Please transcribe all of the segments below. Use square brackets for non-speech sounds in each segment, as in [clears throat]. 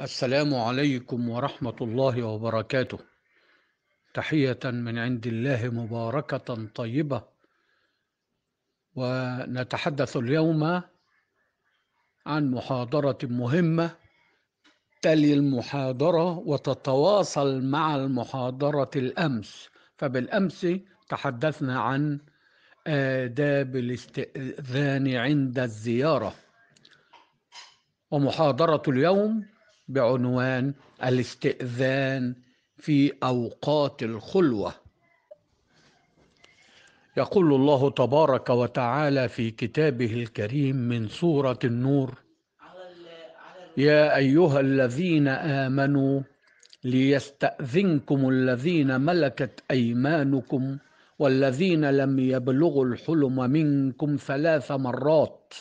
السلام عليكم ورحمة الله وبركاته تحية من عند الله مباركة طيبة ونتحدث اليوم عن محاضرة مهمة تلي المحاضرة وتتواصل مع المحاضرة الأمس فبالأمس تحدثنا عن آداب الاستئذان عند الزيارة ومحاضرة اليوم بعنوان الاستئذان في اوقات الخلوه يقول الله تبارك وتعالى في كتابه الكريم من سوره النور يا ايها الذين امنوا ليستاذنكم الذين ملكت ايمانكم والذين لم يبلغوا الحلم منكم ثلاث مرات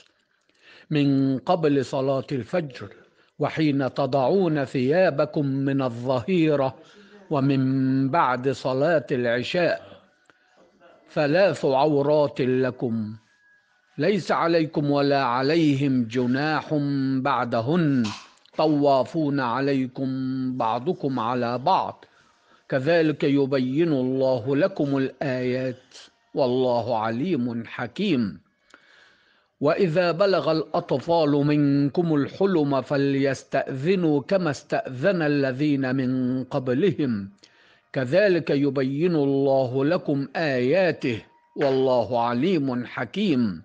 من قبل صلاه الفجر وحين تضعون ثيابكم من الظهيره ومن بعد صلاه العشاء ثلاث عورات لكم ليس عليكم ولا عليهم جناح بعدهن طوافون عليكم بعضكم على بعض كذلك يبين الله لكم الايات والله عليم حكيم واذا بلغ الاطفال منكم الحلم فليستاذنوا كما استاذن الذين من قبلهم كذلك يبين الله لكم اياته والله عليم حكيم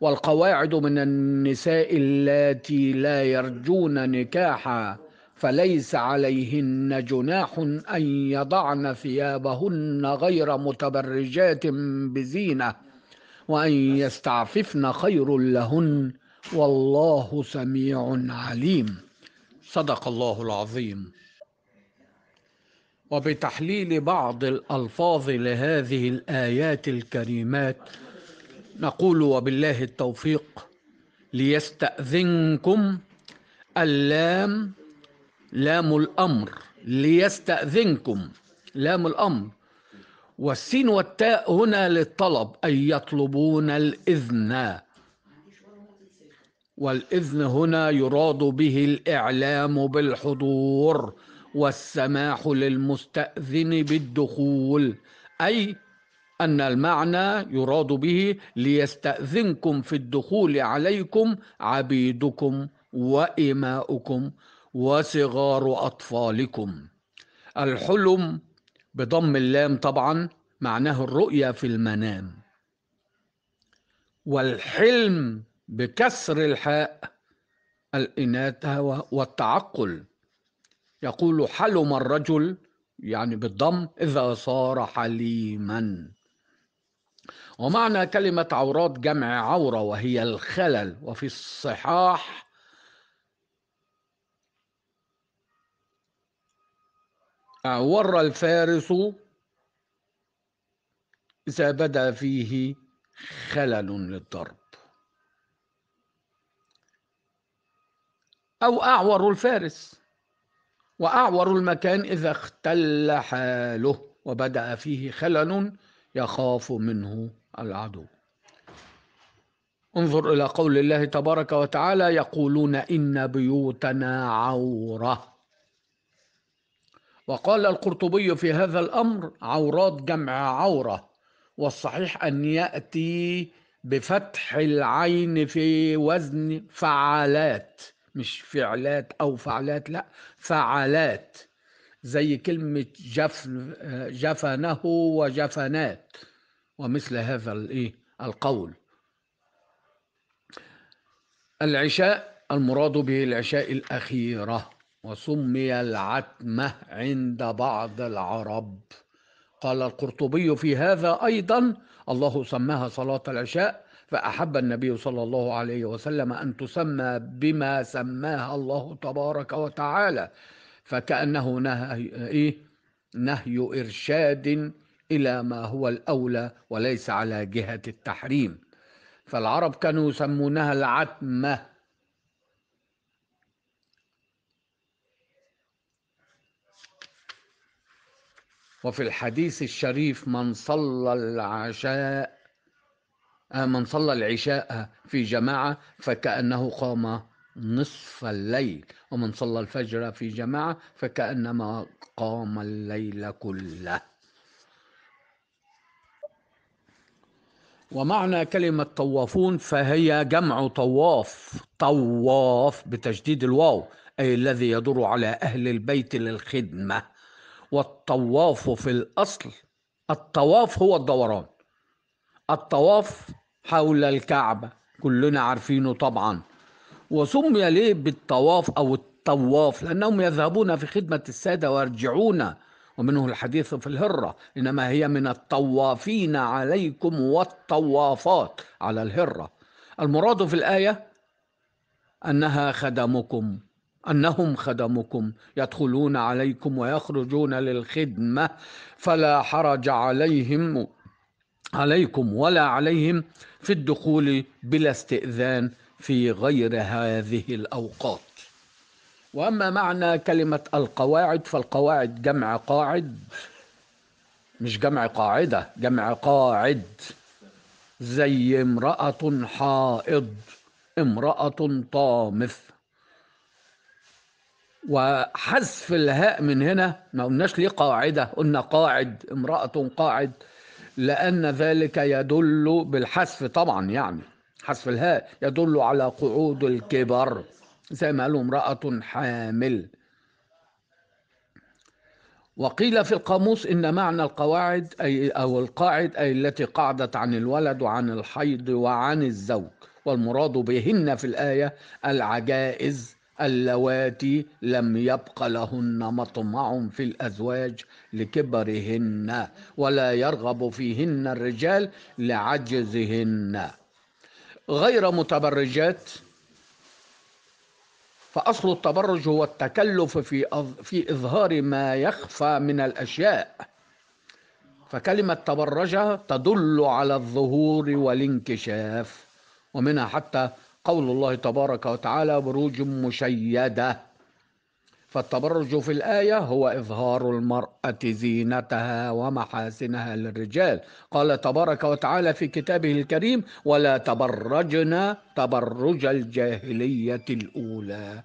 والقواعد من النساء اللاتي لا يرجون نكاحا فليس عليهن جناح ان يضعن ثيابهن غير متبرجات بزينه وأن يستعففن خير لهن والله سميع عليم صدق الله العظيم وبتحليل بعض الألفاظ لهذه الآيات الكريمات نقول وبالله التوفيق ليستأذنكم اللام لام الأمر ليستأذنكم لام الأمر والسين والتاء هنا للطلب أي يطلبون الإذن والإذن هنا يراد به الإعلام بالحضور والسماح للمستأذن بالدخول أي أن المعنى يراد به ليستأذنكم في الدخول عليكم عبيدكم وإماؤكم وصغار أطفالكم الحلم بضم اللام طبعا معناه الرؤية في المنام والحلم بكسر الحاء الإناثة والتعقل يقول حلم الرجل يعني بالضم إذا صار حليما ومعنى كلمة عورات جمع عورة وهي الخلل وفي الصحاح أعور الفارس إذا بدا فيه خلل للضرب أو أعور الفارس وأعور المكان إذا اختل حاله وبدأ فيه خلل يخاف منه العدو انظر إلى قول الله تبارك وتعالى يقولون إن بيوتنا عورة وقال القرطبي في هذا الأمر عورات جمع عورة والصحيح أن يأتي بفتح العين في وزن فعالات مش فعلات أو فعلات لا فعالات زي كلمة جف جفنه وجفنات ومثل هذا الإيه القول العشاء المراد به العشاء الأخيرة وسمي العتمة عند بعض العرب قال القرطبي في هذا أيضا الله سماها صلاة العشاء فأحب النبي صلى الله عليه وسلم أن تسمى بما سماها الله تبارك وتعالى فكأنه نهي, إيه؟ نهي إرشاد إلى ما هو الأولى وليس على جهة التحريم فالعرب كانوا يسمونها العتمة وفي الحديث الشريف من صلى العشاء آه، من صلى العشاء في جماعة فكأنه قام نصف الليل ومن صلى الفجر في جماعة فكأنما قام الليل كله ومعنى كلمة طوافون فهي جمع طواف طواف بتشديد الواو أي الذي يدور على أهل البيت للخدمة والطواف في الأصل الطواف هو الدوران الطواف حول الكعبة كلنا عارفينه طبعا وسمي ليه بالطواف أو الطواف لأنهم يذهبون في خدمة السادة ويرجعون ومنه الحديث في الهرة إنما هي من الطوافين عليكم والطوافات على الهرة المراد في الآية أنها خدمكم انهم خدمكم يدخلون عليكم ويخرجون للخدمه فلا حرج عليهم عليكم ولا عليهم في الدخول بلا استئذان في غير هذه الاوقات واما معنى كلمه القواعد فالقواعد جمع قاعد مش جمع قاعده جمع قاعد زي امراه حائض امراه طامث وحذف الهاء من هنا ما قلناش ليه قاعدة قلنا قاعد امرأة قاعد لأن ذلك يدل بالحذف طبعا يعني حذف الهاء يدل على قعود الكبر زي ما قالوا امرأة حامل وقيل في القاموس إن معنى القواعد أي أو القاعد أي التي قعدت عن الولد وعن الحيض وعن الزوج والمراد بهن في الآية العجائز اللواتي لم يبق لهن مطمع في الأزواج لكبرهن ولا يرغب فيهن الرجال لعجزهن غير متبرجات فأصل التبرج هو التكلف في في إظهار ما يخفى من الأشياء فكلمة تبرجة تدل على الظهور والانكشاف ومنها حتى قول الله تبارك وتعالى بروج مشيدة فالتبرج في الآية هو إظهار المرأة زينتها ومحاسنها للرجال قال تبارك وتعالى في كتابه الكريم ولا تبرجنا تبرج الجاهلية الأولى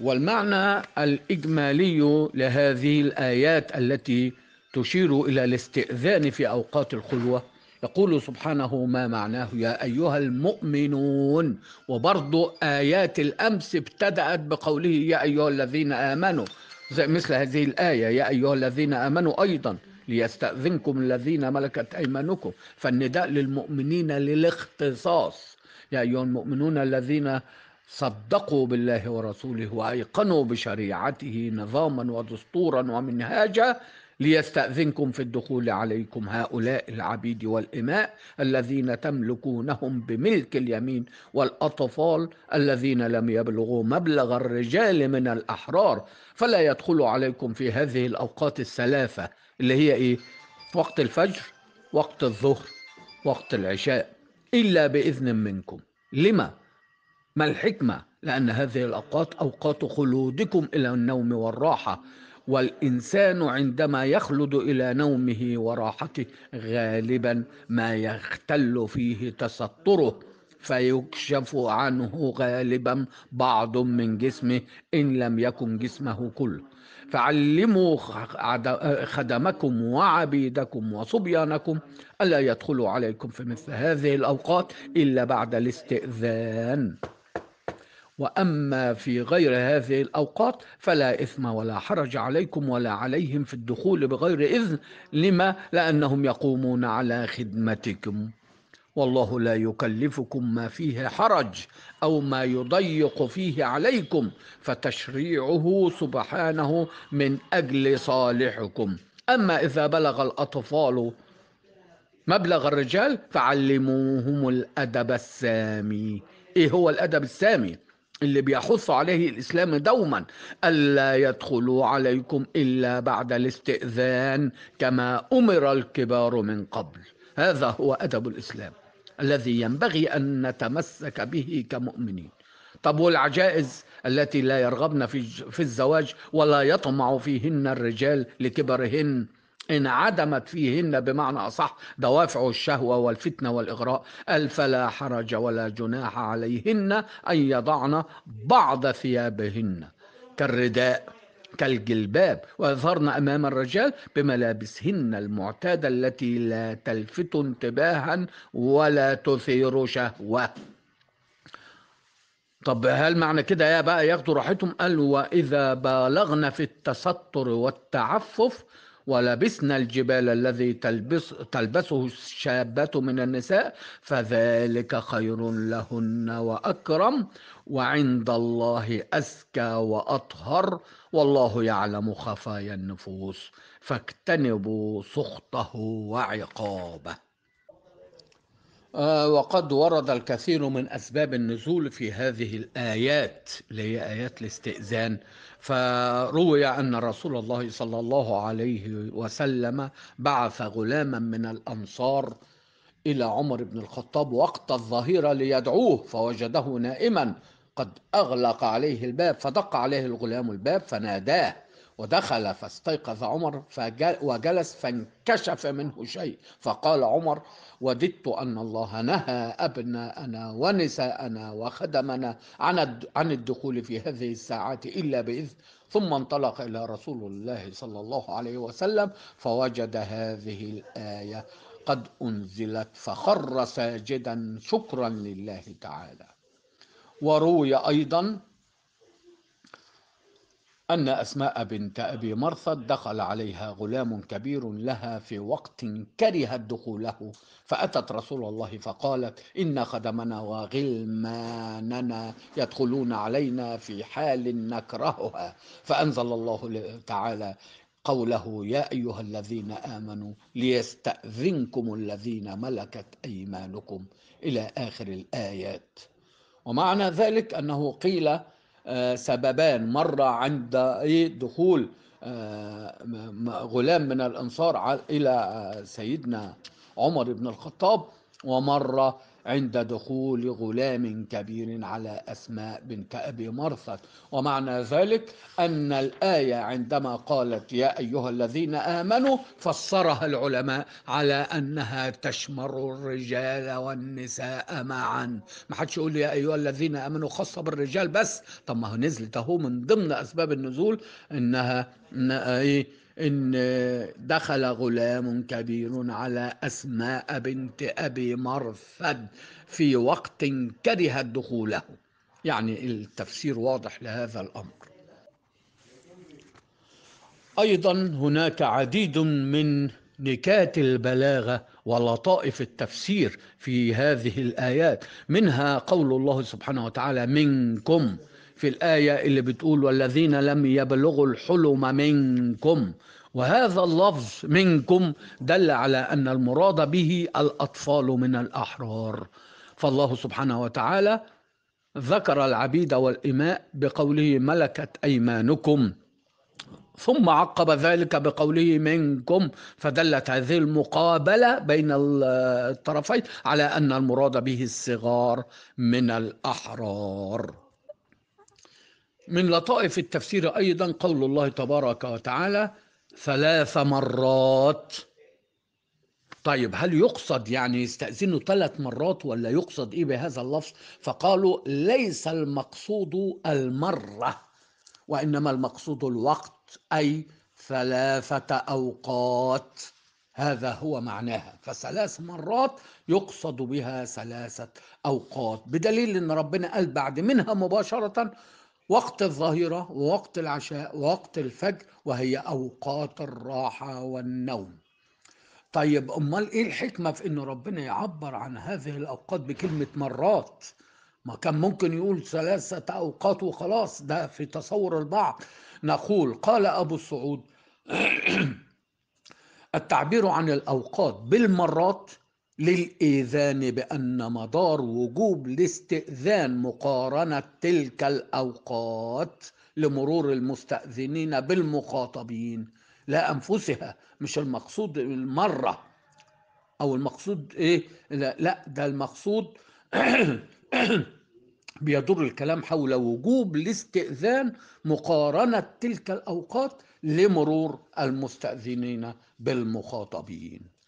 والمعنى الإجمالي لهذه الآيات التي تشير إلى الاستئذان في أوقات الخلوة يقول سبحانه ما معناه يا أيها المؤمنون وبرضو آيات الأمس ابتدأت بقوله يا أيها الذين آمنوا زي مثل هذه الآية يا أيها الذين آمنوا أيضا ليستأذنكم الذين ملكت أيمانكم فالنداء للمؤمنين للاختصاص يا أيها المؤمنون الذين صدقوا بالله ورسوله وايقنوا بشريعته نظاما ودستورا ومنهاجا ليستأذنكم في الدخول عليكم هؤلاء العبيد والإماء الذين تملكونهم بملك اليمين والأطفال الذين لم يبلغوا مبلغ الرجال من الأحرار فلا يدخلوا عليكم في هذه الأوقات الثلاثة اللي هي إيه؟ وقت الفجر وقت الظهر وقت العشاء إلا بإذن منكم لما؟ ما الحكمة؟ لأن هذه الأوقات أوقات خلودكم إلى النوم والراحة والإنسان عندما يخلد إلى نومه وراحته غالبا ما يختل فيه تستره فيكشف عنه غالبا بعض من جسمه إن لم يكن جسمه كله فعلموا خدمكم وعبيدكم وصبيانكم ألا يدخلوا عليكم في مثل هذه الأوقات إلا بعد الاستئذان وأما في غير هذه الأوقات فلا إثم ولا حرج عليكم ولا عليهم في الدخول بغير إذن لما لأنهم يقومون على خدمتكم والله لا يكلفكم ما فيه حرج او ما يضيق فيه عليكم فتشريعه سبحانه من اجل صالحكم اما اذا بلغ الاطفال مبلغ الرجال فعلموهم الادب السامي ايه هو الادب السامي اللي بيحث عليه الإسلام دوما ألا يدخلوا عليكم إلا بعد الاستئذان كما أمر الكبار من قبل هذا هو أدب الإسلام الذي ينبغي أن نتمسك به كمؤمنين طب والعجائز التي لا يرغبن في, في الزواج ولا يطمع فيهن الرجال لكبرهن انعدمت فيهن بمعنى أصح دوافع الشهوة والفتنة والإغراء قال فلا حرج ولا جناح عليهن أن يضعن بعض ثيابهن كالرداء كالجلباب ويظهرن أمام الرجال بملابسهن المعتادة التي لا تلفت انتباها ولا تثير شهوة طب هل معنى كده يا بقى ياخدوا راحتهم قال وإذا بالغن في التستر والتعفف ولبسنا الجبال الذي تلبس تلبسه الشابة من النساء فذلك خير لهن وأكرم وعند الله أزكى وأطهر والله يعلم خفايا النفوس فاكتنبوا سخطه وعقابه آه، وقد ورد الكثير من أسباب النزول في هذه الآيات اللي هي آيات الاستئذان فروي أن رسول الله صلى الله عليه وسلم بعث غلاما من الأنصار إلى عمر بن الخطاب وقت الظهيرة ليدعوه فوجده نائما قد أغلق عليه الباب فدق عليه الغلام الباب فناداه ودخل فاستيقظ عمر فجل وجلس فانكشف منه شيء فقال عمر وددت أن الله نهى أبناءنا ونساءنا وخدمنا عن عن الدخول في هذه الساعات إلا بإذن ثم انطلق إلى رسول الله صلى الله عليه وسلم فوجد هذه الآية قد أنزلت فخر ساجدا شكرا لله تعالى وروي أيضا أن أسماء بنت أبي مرثد دخل عليها غلام كبير لها في وقت كرهت دخوله فأتت رسول الله فقالت إن خدمنا وغلماننا يدخلون علينا في حال نكرهها فأنزل الله تعالى قوله يا أيها الذين آمنوا ليستأذنكم الذين ملكت أيمانكم إلى آخر الآيات ومعنى ذلك أنه قيل سببان مرة عند دخول آه، غلام من الأنصار إلى سيدنا عمر بن الخطاب ومرة عند دخول غلام كبير على أسماء بنت أبي مرثد ومعنى ذلك أن الآية عندما قالت يا أيها الذين آمنوا فسرها العلماء على أنها تشمر الرجال والنساء معا ما حدش يقول يا أيها الذين آمنوا خاصة بالرجال بس طب ما هو نزلت أهو من ضمن أسباب النزول إنها إيه إن دخل غلام كبير على أسماء بنت أبي مرفد في وقت كرهت دخوله يعني التفسير واضح لهذا الأمر أيضا هناك عديد من نكات البلاغة ولطائف التفسير في هذه الآيات منها قول الله سبحانه وتعالى منكم في الآية اللي بتقول والذين لم يبلغوا الحلم منكم وهذا اللفظ منكم دل على أن المراد به الأطفال من الأحرار فالله سبحانه وتعالى ذكر العبيد والإماء بقوله ملكت أيمانكم ثم عقب ذلك بقوله منكم فدلت هذه المقابلة بين الطرفين على أن المراد به الصغار من الأحرار من لطائف التفسير أيضا قول الله تبارك وتعالى ثلاث مرات طيب هل يقصد يعني يستأذنوا ثلاث مرات ولا يقصد إيه بهذا اللفظ فقالوا ليس المقصود المرة وإنما المقصود الوقت أي ثلاثة أوقات هذا هو معناها فثلاث مرات يقصد بها ثلاثة أوقات بدليل أن ربنا قال بعد منها مباشرة وقت الظهيرة ووقت العشاء ووقت الفجر وهي أوقات الراحة والنوم طيب أمال إيه الحكمة في إن ربنا يعبر عن هذه الأوقات بكلمة مرات ما كان ممكن يقول ثلاثة أوقات وخلاص ده في تصور البعض نقول قال أبو السعود [clears throat] التعبير عن الأوقات بالمرات للإيذان بأن مدار وجوب الاستئذان مقارنة تلك الأوقات لمرور المستأذنين بالمخاطبين لا أنفسها مش المقصود المرة أو المقصود إيه لا, لا ده المقصود [clears throat] بيدور الكلام حول وجوب الاستئذان مقارنة تلك الأوقات لمرور المستأذنين بالمخاطبين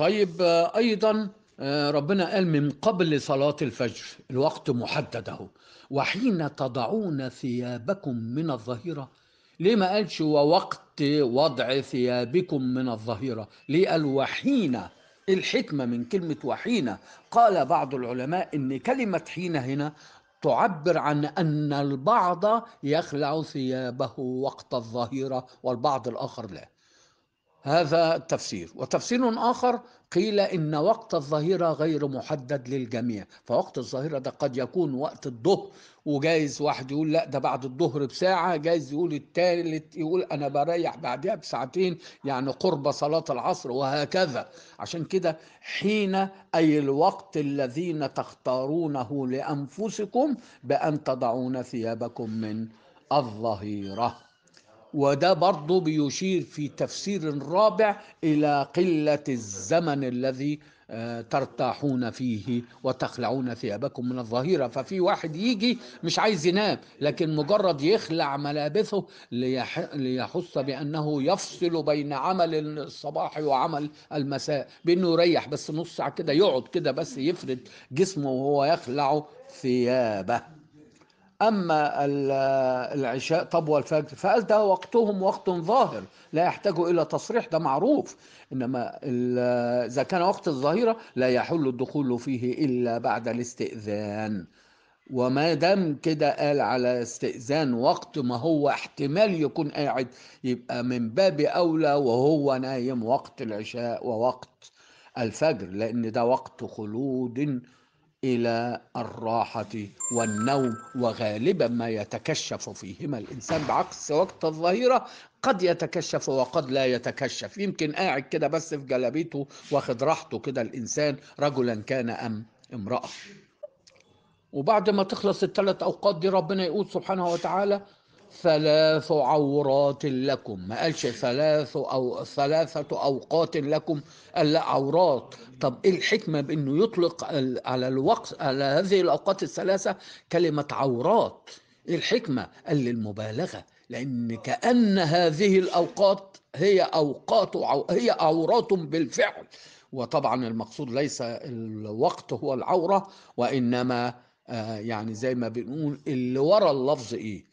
طيب آه، ايضا آه، ربنا قال من قبل صلاة الفجر الوقت محدد اهو وحين تضعون ثيابكم من الظهيرة ليه ما قالش ووقت وضع ثيابكم من الظهيرة ليه قال وحين الحكمة من كلمة وحين قال بعض العلماء ان كلمة حين هنا تعبر عن أن البعض يخلع ثيابه وقت الظهيرة والبعض الآخر لا هذا تفسير وتفسير آخر قيل إن وقت الظهيرة غير محدد للجميع فوقت الظهيرة ده قد يكون وقت الظهر وجايز واحد يقول لا ده بعد الظهر بساعة جايز يقول التالت يقول أنا بريح بعدها بساعتين يعني قرب صلاة العصر وهكذا عشان كده حين أي الوقت الذين تختارونه لأنفسكم بأن تضعون ثيابكم من الظهيره وده برضه بيشير في تفسير رابع إلى قلة الزمن الذي آه، ترتاحون فيه وتخلعون ثيابكم من الظهيرة ففي واحد يجي مش عايز ينام لكن مجرد يخلع ملابسه ليحس بأنه يفصل بين عمل الصباح وعمل المساء بأنه يريح بس نص ساعة كده يقعد كده بس يفرد جسمه وهو يخلع ثيابه أما العشاء طب والفجر فقال ده وقتهم وقت ظاهر لا يحتاج إلى تصريح ده معروف إنما إذا كان وقت الظهيرة لا يحل الدخول فيه إلا بعد الاستئذان وما دام كده قال على استئذان وقت ما هو احتمال يكون قاعد يبقى من باب أولى وهو نايم وقت العشاء ووقت الفجر لأن ده وقت خلود إلى الراحة والنوم وغالبا ما يتكشف فيهما الإنسان بعكس وقت الظهيرة قد يتكشف وقد لا يتكشف يمكن قاعد كده بس في جلابيته واخد راحته كده الإنسان رجلا كان أم امرأة وبعد ما تخلص الثلاث أوقات دي ربنا يقول سبحانه وتعالى ثلاث عورات لكم ما قالش ثلاث أو ثلاثة أوقات لكم ألا عورات طب إيه الحكمة بأنه يطلق على الوقت على هذه الأوقات الثلاثة كلمة عورات إيه الحكمة قال للمبالغة لأن كأن هذه الأوقات هي أوقات هي عورات بالفعل وطبعا المقصود ليس الوقت هو العورة وإنما آه، يعني زي ما بنقول اللي ورا اللفظ إيه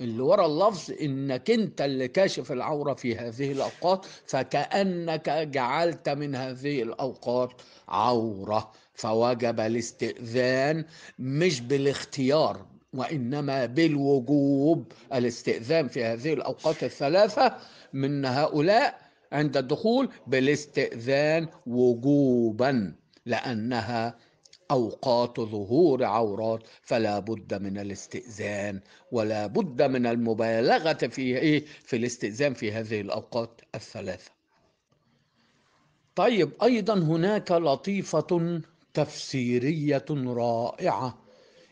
اللي ورا اللفظ انك انت اللي كاشف العوره في هذه الاوقات فكانك جعلت من هذه الاوقات عوره فوجب الاستئذان مش بالاختيار وانما بالوجوب الاستئذان في هذه الاوقات الثلاثه من هؤلاء عند الدخول بالاستئذان وجوبا لانها أوقات ظهور عورات فلا بد من الاستئذان ولا بد من المبالغة في إيه في الاستئذان في هذه الأوقات الثلاثة طيب أيضا هناك لطيفة تفسيرية رائعة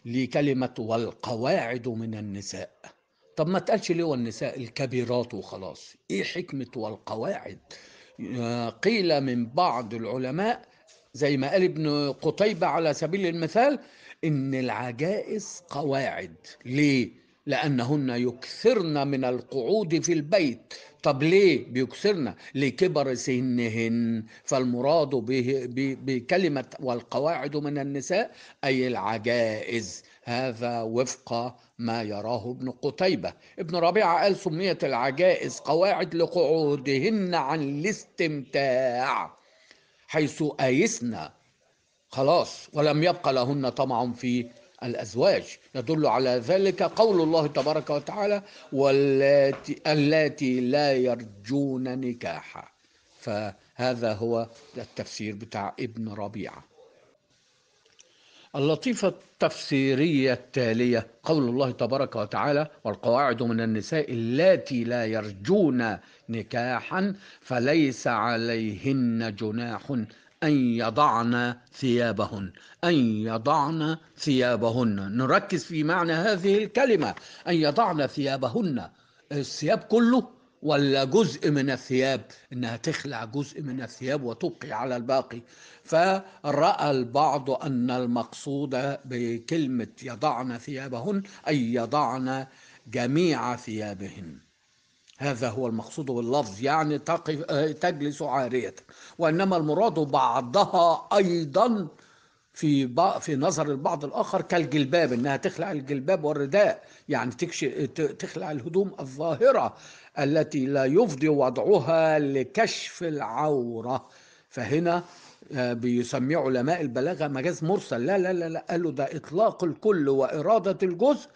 لكلمة والقواعد من النساء طب ما تقالش ليه والنساء الكبيرات وخلاص ايه حكمة والقواعد آه، قيل من بعض العلماء زي ما قال ابن قتيبة على سبيل المثال إن العجائز قواعد ليه؟ لأنهن يكثرن من القعود في البيت طب ليه بيكثرن لكبر سنهن فالمراد به بكلمة والقواعد من النساء أي العجائز هذا وفق ما يراه ابن قتيبة ابن ربيعة قال سميت العجائز قواعد لقعودهن عن الاستمتاع حيث آيسنا خلاص ولم يبقى لهن طمع في الأزواج يدل على ذلك قول الله تبارك وتعالى واللاتي اللاتي لا يرجون نكاحا فهذا هو التفسير بتاع ابن ربيعه اللطيفة التفسيرية التالية قول الله تبارك وتعالى والقواعد من النساء اللاتي لا يرجون نكاحا فليس عليهن جناح أن يضعن ثيابهن أن يضعن ثيابهن نركز في معنى هذه الكلمة أن يضعن ثيابهن الثياب كله ولا جزء من الثياب انها تخلع جزء من الثياب وتبقي على الباقي فراى البعض ان المقصود بكلمه يضعن ثيابهن اي يضعن جميع ثيابهن هذا هو المقصود باللفظ يعني تقف تجلس عارية وإنما المراد بعضها أيضا في في نظر البعض الآخر كالجلباب إنها تخلع الجلباب والرداء يعني تخلع الهدوم الظاهرة التي لا يفضي وضعها لكشف العورة فهنا آه، بيسميه علماء البلاغة مجاز مرسل لا لا لا, لا قالوا ده إطلاق الكل وإرادة الجزء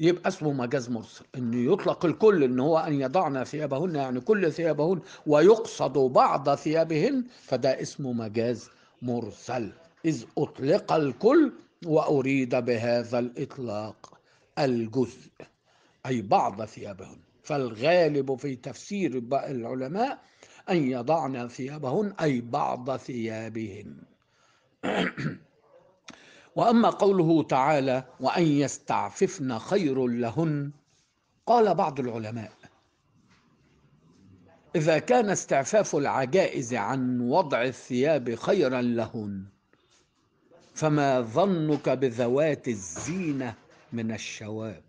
يبقى اسمه مجاز مرسل ان يطلق الكل ان هو ان يضعنا ثيابهن يعني كل ثيابهن ويقصد بعض ثيابهن فده اسمه مجاز مرسل اذ اطلق الكل واريد بهذا الاطلاق الجزء اي بعض ثيابهن فالغالب في تفسير العلماء أن يضعن ثيابهن أي بعض ثيابهن [clears throat] وأما قوله تعالى وأن يستعففن خير لهن قال بعض العلماء إذا كان استعفاف العجائز عن وضع الثياب خيرا لهن فما ظنك بذوات الزينة من الشواب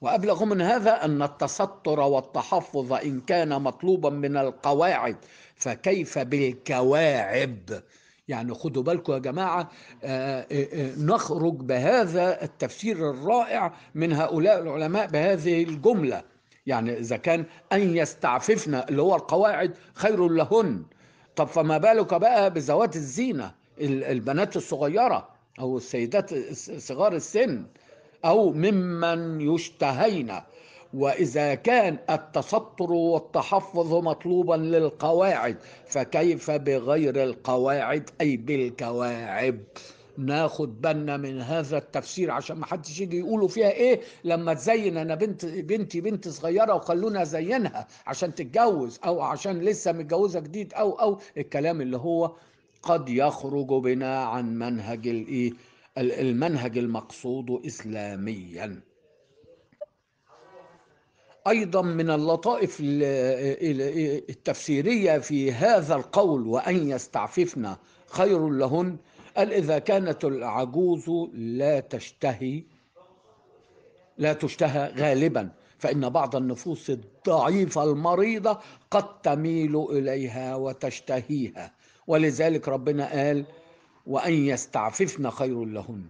وأبلغ من هذا أن التستر والتحفظ إن كان مطلوبا من القواعد فكيف بالكواعب يعني خدوا بالكم يا جماعة آه، آه، آه، نخرج بهذا التفسير الرائع من هؤلاء العلماء بهذه الجملة يعني إذا كان أن يستعففن اللي هو القواعد خير لهن طب فما بالك بقى بذوات الزينة البنات الصغيرة أو السيدات صغار السن أو ممن يشتهينا وإذا كان التستر والتحفظ مطلوبا للقواعد فكيف بغير القواعد أي بالكواعب ناخد بالنا من هذا التفسير عشان ما حدش يجي يقولوا فيها ايه لما تزين انا بنت بنتي بنت صغيره وخلونا زينها عشان تتجوز او عشان لسه متجوزه جديد او او الكلام اللي هو قد يخرج بنا عن منهج الايه المنهج المقصود إسلاميا أيضا من اللطائف التفسيرية في هذا القول وأن يستعففن خير لهن قال إذا كانت العجوز لا تشتهي لا تشتهى غالبا فإن بعض النفوس الضعيفة المريضة قد تميل إليها وتشتهيها ولذلك ربنا قال وأن يستعففن خير لهن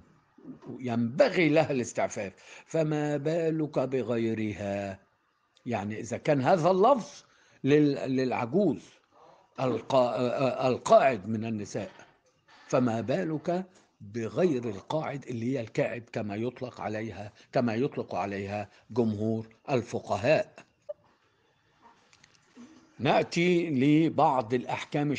ينبغي لها الاستعفاف فما بالك بغيرها يعني إذا كان هذا اللفظ للعجوز القاعد من النساء فما بالك بغير القاعد اللي هي الكاعد كما يطلق عليها كما يطلق عليها جمهور الفقهاء ناتي لبعض الاحكام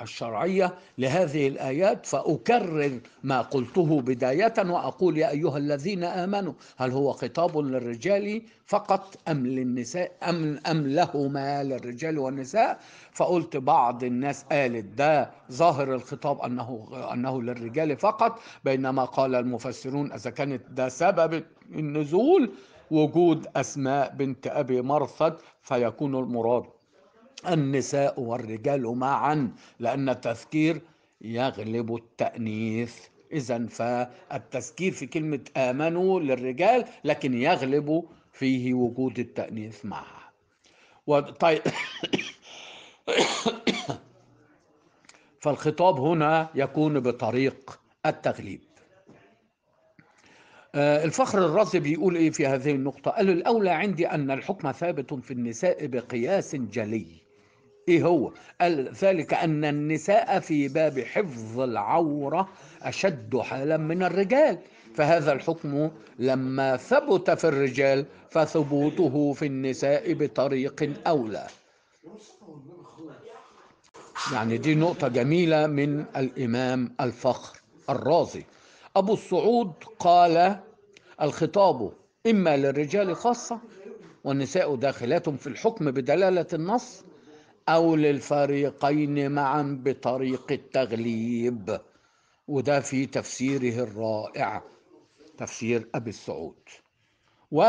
الشرعيه لهذه الايات فاكرر ما قلته بدايه واقول يا ايها الذين امنوا هل هو خطاب للرجال فقط ام للنساء ام ام لهما للرجال والنساء فقلت بعض الناس قالت ده ظاهر الخطاب انه انه للرجال فقط بينما قال المفسرون اذا كانت ده سبب النزول وجود اسماء بنت ابي مرثد فيكون المراد النساء والرجال معا لأن التذكير يغلب التأنيث إذا فالتذكير في كلمة آمنوا للرجال لكن يغلب فيه وجود التأنيث معها وطيب [coughs] فالخطاب هنا يكون بطريق التغليب آه، الفخر الرازي بيقول ايه في هذه النقطة؟ قال الأولى عندي أن الحكم ثابت في النساء بقياس جلي ايه هو قال ذلك ان النساء في باب حفظ العوره اشد حالا من الرجال فهذا الحكم لما ثبت في الرجال فثبوته في النساء بطريق اولى يعني دي نقطه جميله من الامام الفخر الرازي ابو الصعود قال الخطاب اما للرجال خاصه والنساء داخلات في الحكم بدلاله النص أو للفريقين معا بطريق التغليب وده في تفسيره الرائع تفسير أبي السعود و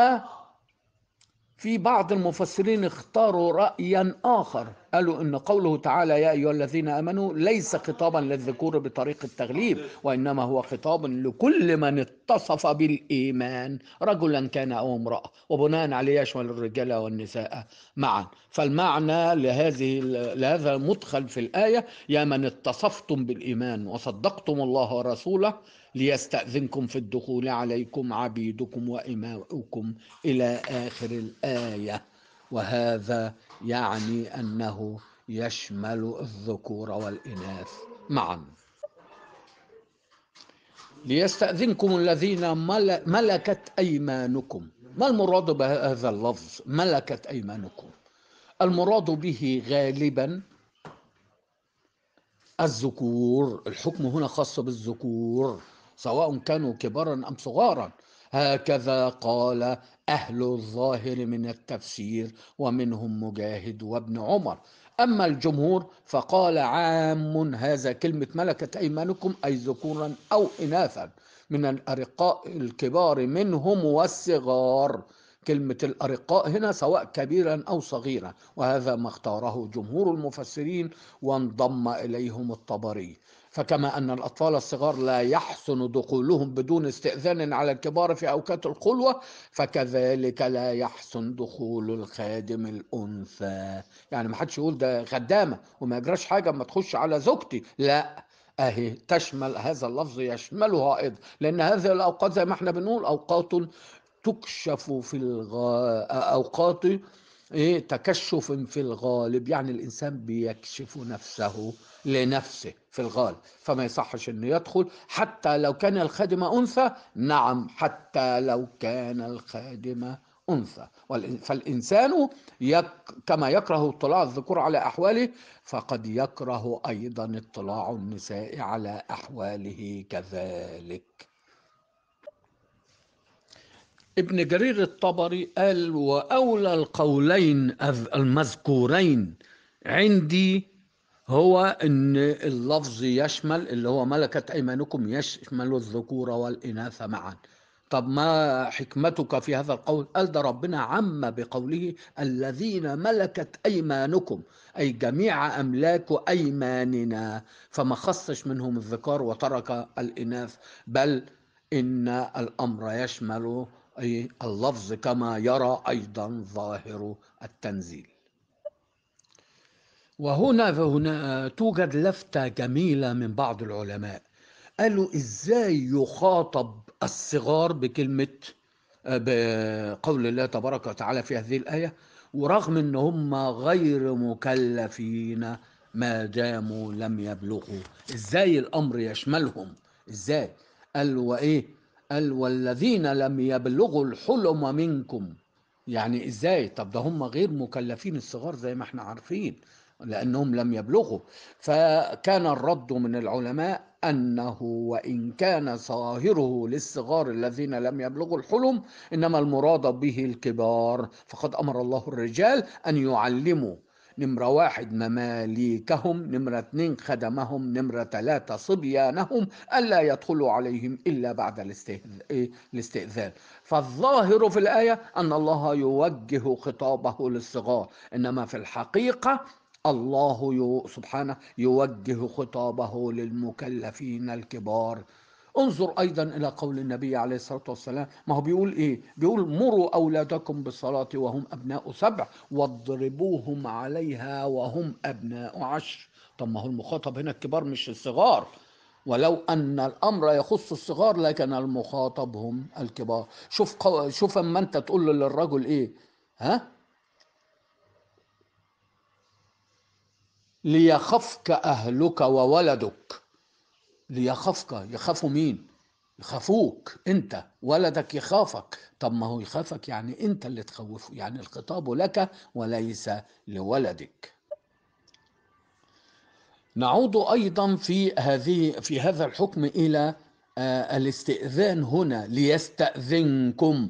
في بعض المفسرين اختاروا رأيا آخر قالوا أن قوله تعالى يا أيها الذين آمنوا ليس خطابا للذكور بطريق التغليب وإنما هو خطاب لكل من اتصف بالإيمان رجلا كان أو امرأة وبناء عليه يشمل الرجال والنساء معا فالمعنى لهذه لهذا المدخل في الآية يا من اتصفتم بالإيمان وصدقتم الله ورسوله ليستأذنكم في الدخول عليكم عبيدكم وإماؤكم إلى آخر الآية وهذا يعني أنه يشمل الذكور والإناث معا نعم. ليستأذنكم الذين ملكت أيمانكم ما المراد بهذا اللفظ ملكت أيمانكم المراد به غالبا الذكور الحكم هنا خاص بالذكور سواء كانوا كبارا أم صغارا هكذا قال أهل الظاهر من التفسير ومنهم مجاهد وابن عمر أما الجمهور فقال عام هذا كلمة ملكت أيمانكم أي ذكورا أو إناثا من الأرقاء الكبار منهم والصغار كلمة الأرقاء هنا سواء كبيرا أو صغيرا وهذا ما اختاره جمهور المفسرين وانضم إليهم الطبري فكما أن الأطفال الصغار لا يحسن دخولهم بدون استئذان على الكبار في أوقات الخلوة فكذلك لا يحسن دخول الخادم الأنثى يعني ما حدش يقول ده خدامة وما يجراش حاجة ما تخش على زوجتي لا اهي تشمل هذا اللفظ يشملها ايضا لان هذه الاوقات زي ما احنا بنقول اوقات تكشف في الغ... اوقات ايه تكشف في الغالب يعني الانسان بيكشف نفسه لنفسه في الغالب فما يصحش انه يدخل حتى لو كان الخادمه انثى نعم حتى لو كان الخادمه انثى فالانسان يك كما يكره اطلاع الذكور على احواله فقد يكره ايضا اطلاع النساء على احواله كذلك ابن جرير الطبري قال وأولى القولين المذكورين عندي هو ان اللفظ يشمل اللي هو ملكت ايمانكم يشمل الذكور والاناث معا طب ما حكمتك في هذا القول قال ده ربنا عم بقوله الذين ملكت ايمانكم اي جميع املاك ايماننا فما خصش منهم الذكار وترك الاناث بل ان الامر يشمل أي اللفظ كما يرى أيضا ظاهر التنزيل وهنا هنا توجد لفتة جميلة من بعض العلماء قالوا إزاي يخاطب الصغار بكلمة آه، بقول الله تبارك وتعالى في هذه الآية ورغم ان هم غير مكلفين ما داموا لم يبلغوا ازاي الامر يشملهم ازاي قالوا وايه قال والذين لم يبلغوا الحلم منكم يعني ازاي طب ده هم غير مكلفين الصغار زي ما احنا عارفين لانهم لم يبلغوا فكان الرد من العلماء انه وان كان ظاهره للصغار الذين لم يبلغوا الحلم انما المراد به الكبار فقد امر الله الرجال ان يعلموا نمرة واحد مماليكهم نمرة اثنين خدمهم نمرة ثلاثة صبيانهم ألا يدخلوا عليهم إلا بعد إيه، الاستئذان فالظاهر في الآية أن الله يوجه خطابه للصغار إنما في الحقيقة الله سبحانه يوجه خطابه للمكلفين الكبار انظر أيضا إلى قول النبي عليه الصلاة والسلام ما هو بيقول إيه بيقول مروا أولادكم بالصلاة وهم أبناء سبع واضربوهم عليها وهم أبناء عشر طب ما هو المخاطب هنا الكبار مش الصغار ولو أن الأمر يخص الصغار لكن المخاطب هم الكبار شوف قو... شوف أما أنت تقول للرجل إيه ها ليخفك أهلك وولدك ليخافك يخافوا مين يخافوك انت ولدك يخافك طب ما هو يخافك يعني انت اللي تخوفه يعني الخطاب لك وليس لولدك نعود ايضا في هذه في هذا الحكم الى آه، الاستئذان هنا ليستأذنكم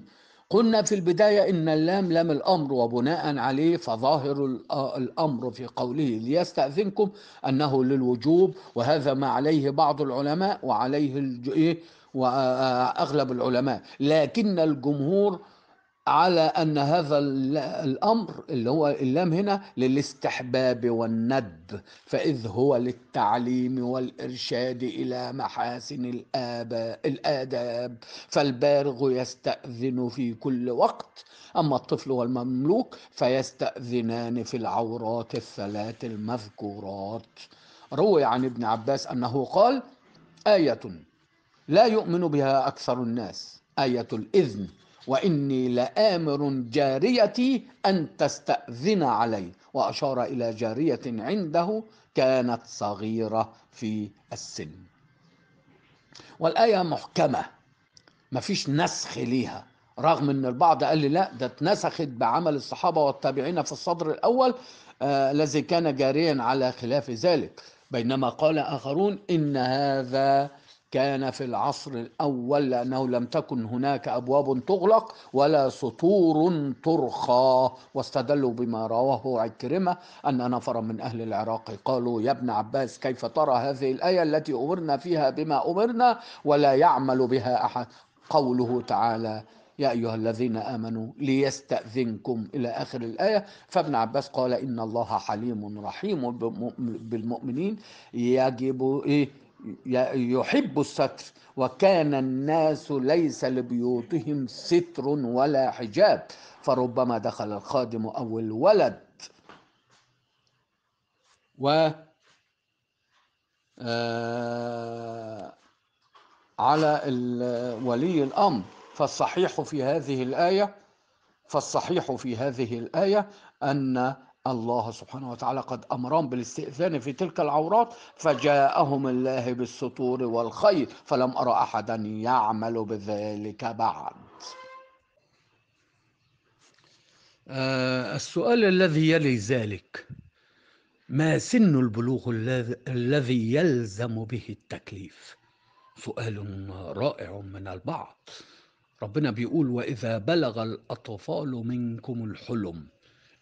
قلنا في البداية إن اللام لام الأمر وبناء عليه فظاهر آه، الأمر في قوله ليستأذنكم أنه للوجوب وهذا ما عليه بعض العلماء وعليه إيه؟ وأغلب آه، آه، العلماء لكن الجمهور على أن هذا الأمر اللي هو اللام هنا للاستحباب والندب فإذ هو للتعليم والإرشاد إلى محاسن الآباء الآداب فالبالغ يستأذن في كل وقت أما الطفل والمملوك فيستأذنان في العورات الثلاث المذكورات روي عن ابن عباس أنه قال آية لا يؤمن بها أكثر الناس آية الإذن وإني لآمر جاريتي أن تستأذن علي وأشار إلى جارية عنده كانت صغيرة في السن والآية محكمة ما فيش نسخ ليها رغم ان البعض قال لي لا ده اتنسخت بعمل الصحابه والتابعين في الصدر الاول آه، الذي آه كان جاريا على خلاف ذلك بينما قال اخرون ان هذا كان في العصر الأول لأنه لم تكن هناك أبواب تغلق ولا سطور ترخى واستدلوا بما رواه عكرمة أن نفرا من أهل العراق قالوا يا ابن عباس كيف ترى هذه الآية التي أمرنا فيها بما أمرنا ولا يعمل بها أحد قوله تعالى يا أيها الذين آمنوا ليستأذنكم إلى آخر الآية فابن عباس قال إن الله حليم رحيم بالمؤمنين يجب إيه يحب الستر وكان الناس ليس لبيوتهم ستر ولا حجاب فربما دخل الخادم او الولد و آه، على ولي الامر فالصحيح في هذه الايه فالصحيح في هذه الايه ان الله سبحانه وتعالى قد أمرهم بالاستئذان في تلك العورات فجاءهم الله بالسطور والخير فلم أرى أحدا يعمل بذلك بعد آه السؤال الذي يلي ذلك ما سن البلوغ الذي يلزم به التكليف سؤال رائع من البعض ربنا بيقول وإذا بلغ الأطفال منكم الحلم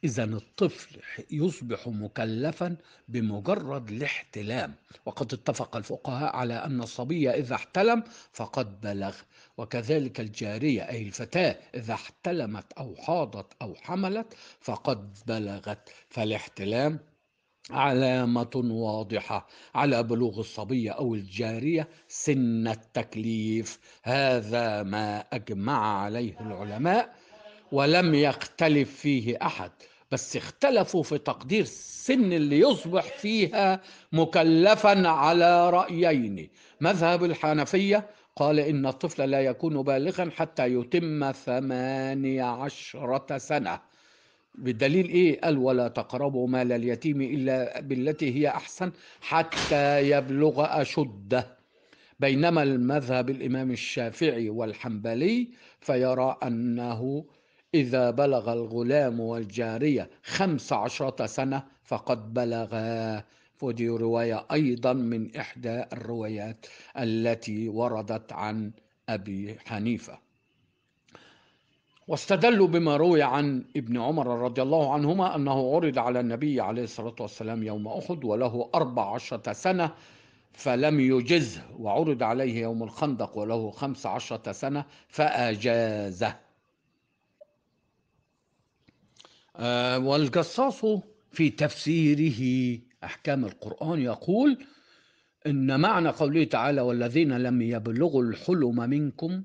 إذا الطفل يصبح مكلفا بمجرد الاحتلام وقد اتفق الفقهاء على أن الصبي إذا احتلم فقد بلغ وكذلك الجارية أي الفتاة إذا احتلمت أو حاضت أو حملت فقد بلغت فالاحتلام علامة واضحة على بلوغ الصبية أو الجارية سن التكليف هذا ما أجمع عليه العلماء ولم يختلف فيه أحد بس اختلفوا في تقدير السن اللي يصبح فيها مكلفا على رأيين مذهب الحنفية قال إن الطفل لا يكون بالغا حتى يتم ثماني عشرة سنة بالدليل إيه؟ قال ولا تقربوا مال اليتيم إلا بالتي هي أحسن حتى يبلغ أشده بينما المذهب الإمام الشافعي والحنبلي فيرى أنه إذا بلغ الغلام والجارية خمس عشرة سنة فقد بلغا ودي رواية أيضا من إحدى الروايات التي وردت عن أبي حنيفة واستدلوا بما روي عن ابن عمر رضي الله عنهما أنه عرض على النبي عليه الصلاة والسلام يوم أحد وله أربع عشرة سنة فلم يجزه وعرض عليه يوم الخندق وله خمس عشرة سنة فأجازه آه، والقصاص في تفسيره أحكام القرآن يقول إن معنى قوله تعالى والذين لم يبلغوا الحلم منكم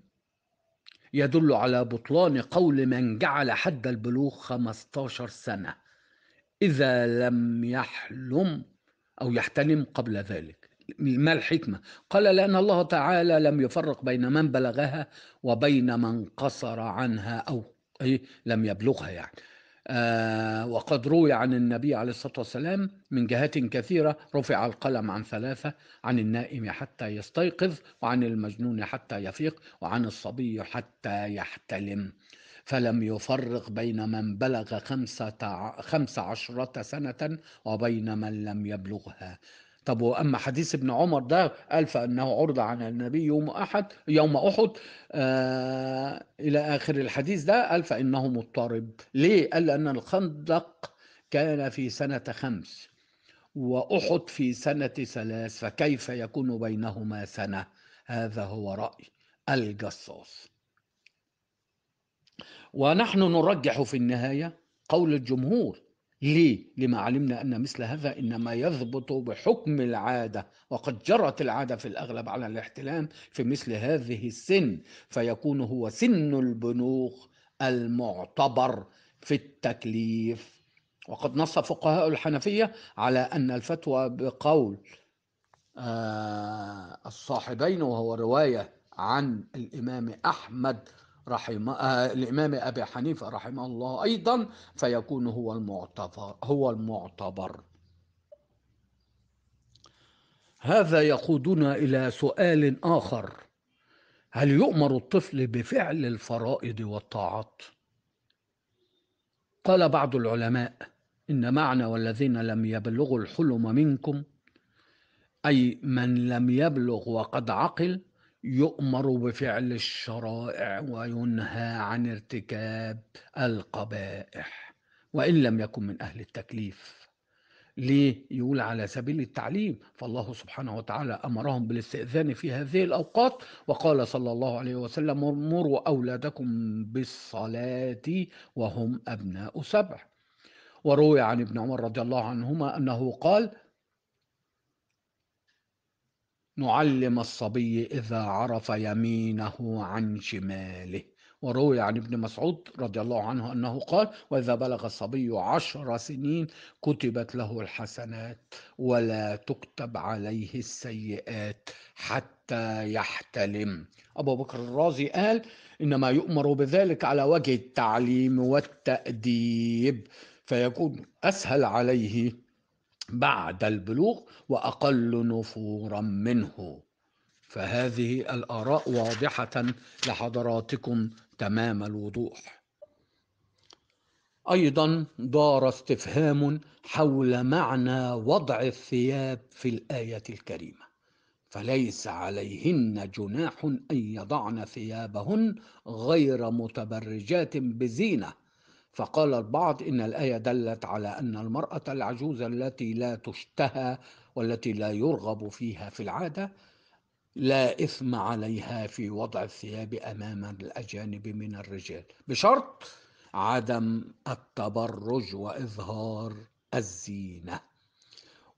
يدل على بطلان قول من جعل حد البلوغ 15 سنة إذا لم يحلم أو يحتلم قبل ذلك ما الحكمة؟ قال لأن الله تعالى لم يفرق بين من بلغها وبين من قصر عنها أو لم يبلغها يعني آه، وقد روي عن النبي عليه الصلاة والسلام من جهات كثيرة رفع القلم عن ثلاثة عن النائم حتى يستيقظ وعن المجنون حتى يفيق وعن الصبي حتى يحتلم فلم يفرق بين من بلغ خمسة, عشرة سنة وبين من لم يبلغها طب وأما حديث ابن عمر ده قال فأنه عرض عن النبي يوم أحد يوم أحد آه إلى آخر الحديث ده قال فإنه مضطرب ليه؟ قال لأن الخندق كان في سنة خمس وأحد في سنة ثلاث فكيف يكون بينهما سنة هذا هو رأي الجصاص ونحن نرجح في النهاية قول الجمهور ليه؟ لما علمنا أن مثل هذا إنما يضبط بحكم العادة وقد جرت العادة في الأغلب على الاحتلام في مثل هذه السن فيكون هو سن البنوغ المعتبر في التكليف وقد نص فقهاء الحنفية على أن الفتوى بقول آه، الصاحبين وهو رواية عن الإمام أحمد رحم آه، الإمام أبي حنيفة رحمه الله أيضا فيكون هو المعتبر هو المعتبر هذا يقودنا إلى سؤال آخر هل يؤمر الطفل بفعل الفرائض والطاعات؟ قال بعض العلماء إن معنى والذين لم يبلغوا الحلم منكم أي من لم يبلغ وقد عقل يؤمر بفعل الشرائع وينهى عن ارتكاب القبائح وان لم يكن من اهل التكليف ليه يقول على سبيل التعليم فالله سبحانه وتعالى امرهم بالاستئذان في هذه الاوقات وقال صلى الله عليه وسلم مروا اولادكم بالصلاه وهم ابناء سبع وروي عن ابن عمر رضي الله عنهما انه قال نعلم الصبي إذا عرف يمينه عن شماله وروي عن ابن مسعود رضي الله عنه أنه قال وإذا بلغ الصبي عشر سنين كتبت له الحسنات ولا تكتب عليه السيئات حتى يحتلم أبو بكر الرازي قال إنما يؤمر بذلك على وجه التعليم والتأديب فيكون أسهل عليه بعد البلوغ واقل نفورا منه فهذه الاراء واضحه لحضراتكم تمام الوضوح ايضا دار استفهام حول معنى وضع الثياب في الايه الكريمه فليس عليهن جناح ان يضعن ثيابهن غير متبرجات بزينه فقال البعض إن الآية دلت على أن المرأة العجوزة التي لا تشتهى والتي لا يرغب فيها في العادة لا إثم عليها في وضع الثياب أمام الأجانب من الرجال بشرط عدم التبرج وإظهار الزينة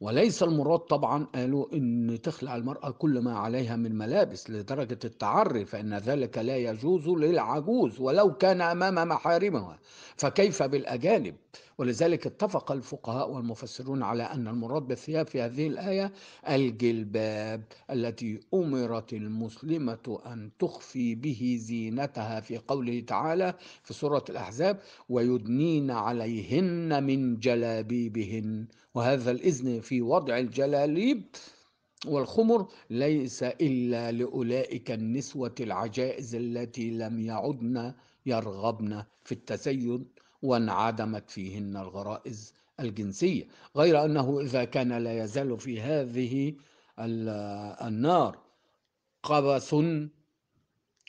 وليس المراد طبعا قالوا أن تخلع المرأة كل ما عليها من ملابس لدرجة التعري فإن ذلك لا يجوز للعجوز ولو كان أمام محارمها فكيف بالأجانب ولذلك اتفق الفقهاء والمفسرون على أن المراد بالثياب في هذه الآية الجلباب التي أمرت المسلمة أن تخفي به زينتها في قوله تعالى في سورة الأحزاب ويدنين عليهن من جلابيبهن وهذا الإذن في وضع الجلاليب والخمر ليس إلا لأولئك النسوة العجائز التي لم يعدن يرغبن في التزين وانعدمت فيهن الغرائز الجنسية غير أنه إذا كان لا يزال في هذه النار قبس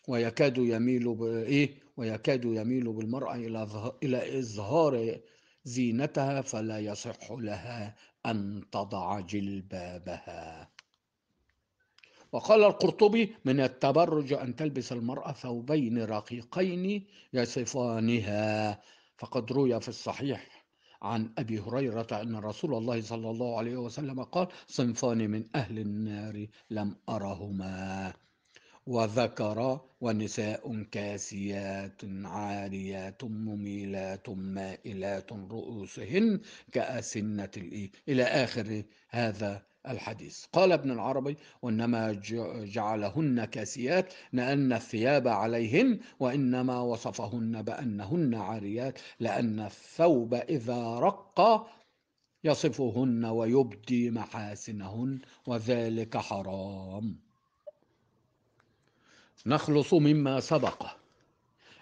ويكاد يميل بإيه ويكاد يميل بالمرأة إلى إلى إظهار زينتها فلا يصح لها أن تضع جلبابها وقال القرطبي من التبرج أن تلبس المرأة ثوبين رقيقين يصفانها فقد روي في الصحيح عن أبي هريرة أن رسول الله صلى الله عليه وسلم قال صنفان من أهل النار لم أرهما وذكر ونساء كاسيات عاريات مميلات مائلات رؤوسهن كأسنة الإيه إلى آخر هذا الحديث قال ابن العربي وإنما جعلهن كاسيات لأن الثياب عليهن وإنما وصفهن بأنهن عاريات لأن الثوب إذا رق يصفهن ويبدي محاسنهن وذلك حرام نخلص مما سبق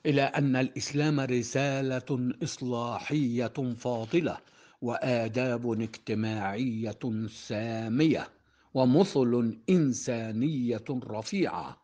إلى أن الإسلام رسالة إصلاحية فاضلة واداب اجتماعيه ساميه ومثل انسانيه رفيعه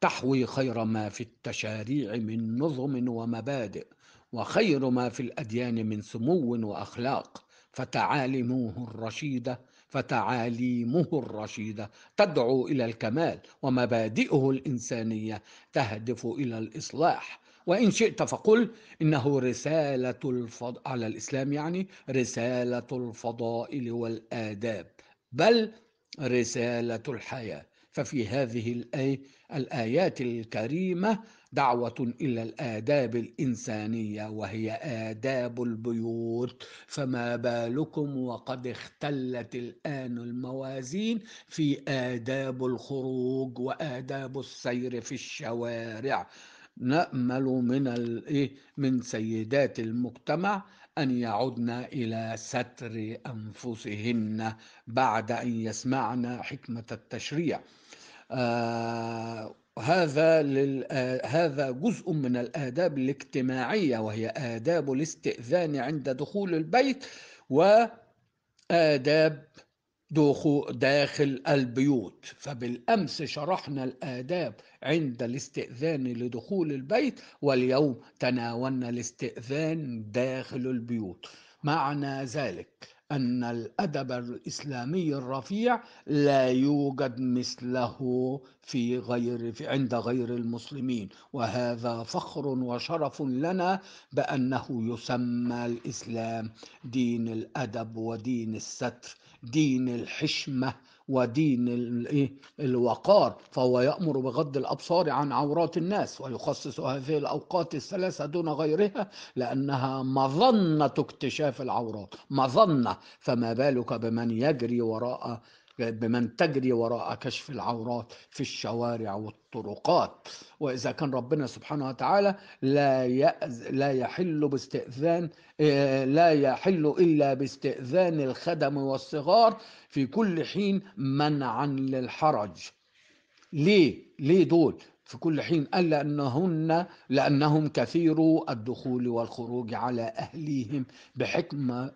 تحوي خير ما في التشاريع من نظم ومبادئ وخير ما في الاديان من سمو واخلاق فتعالموه الرشيده فتعاليمه الرشيده تدعو الى الكمال ومبادئه الانسانيه تهدف الى الاصلاح وإن شئت فقل إنه رسالة الفض... على الإسلام يعني رسالة الفضائل والآداب بل رسالة الحياة ففي هذه الآي... الآيات الكريمة دعوة إلى الآداب الإنسانية وهي آداب البيوت فما بالكم وقد اختلت الآن الموازين في آداب الخروج وآداب السير في الشوارع نأمل من الايه من سيدات المجتمع أن يعودن إلى ستر أنفسهن بعد أن يسمعن حكمة التشريع. آه هذا لل... آه هذا جزء من الآداب الاجتماعية وهي آداب الاستئذان عند دخول البيت وآداب داخل البيوت فبالامس شرحنا الاداب عند الاستئذان لدخول البيت واليوم تناولنا الاستئذان داخل البيوت معنى ذلك ان الادب الاسلامي الرفيع لا يوجد مثله في غير في عند غير المسلمين وهذا فخر وشرف لنا بانه يسمى الاسلام دين الادب ودين الستر دين الحشمة ودين إيه، الوقار فهو يأمر بغض الأبصار عن عورات الناس ويخصص هذه الأوقات الثلاثة دون غيرها لأنها مظنة اكتشاف العورات مظنة فما بالك بمن يجري وراء بمن تجري وراء كشف العورات في الشوارع والطرقات وإذا كان ربنا سبحانه وتعالى لا لا يحل باستئذان آه، لا يحل إلا باستئذان الخدم والصغار في كل حين منعا للحرج ليه ليه دول في كل حين ألا أنهن لأنهم كثيرو الدخول والخروج على أهليهم بحكم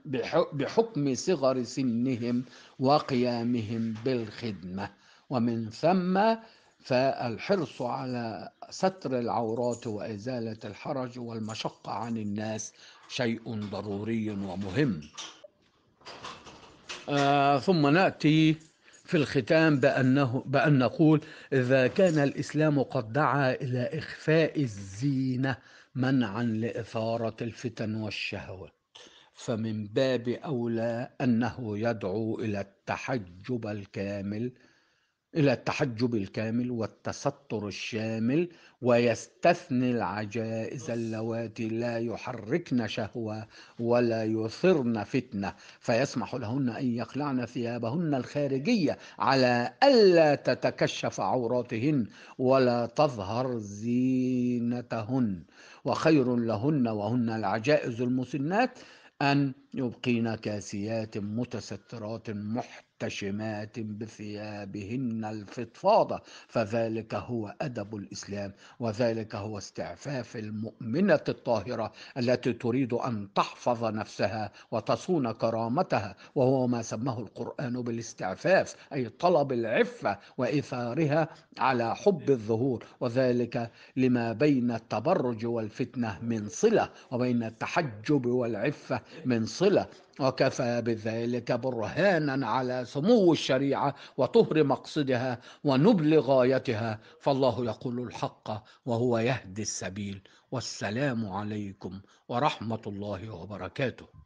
بحكم صغر سنهم وقيامهم بالخدمة ومن ثم فالحرص على ستر العورات وإزالة الحرج والمشقة عن الناس شيء ضروري ومهم آه ثم نأتي في الختام بأنه بأن نقول إذا كان الإسلام قد دعا إلى إخفاء الزينة منعا لإثارة الفتن والشهوات فمن باب أولى أنه يدعو إلى التحجب الكامل إلى التحجب الكامل والتستر الشامل ويستثني العجائز اللواتي لا يحركن شهوة ولا يثرن فتنة فيسمح لهن أن يخلعن ثيابهن الخارجية على ألا تتكشف عوراتهن ولا تظهر زينتهن وخير لهن وهن العجائز المسنات أن يبقين كاسيات متسترات محترمات محتشمات بثيابهن الفضفاضة فذلك هو أدب الإسلام وذلك هو استعفاف المؤمنة الطاهرة التي تريد أن تحفظ نفسها وتصون كرامتها وهو ما سماه القرآن بالاستعفاف أي طلب العفة وإثارها على حب الظهور وذلك لما بين التبرج والفتنة من صلة وبين التحجب والعفة من صلة وكفى بذلك برهانا على سمو الشريعه وطهر مقصدها ونبل غايتها فالله يقول الحق وهو يهدي السبيل والسلام عليكم ورحمه الله وبركاته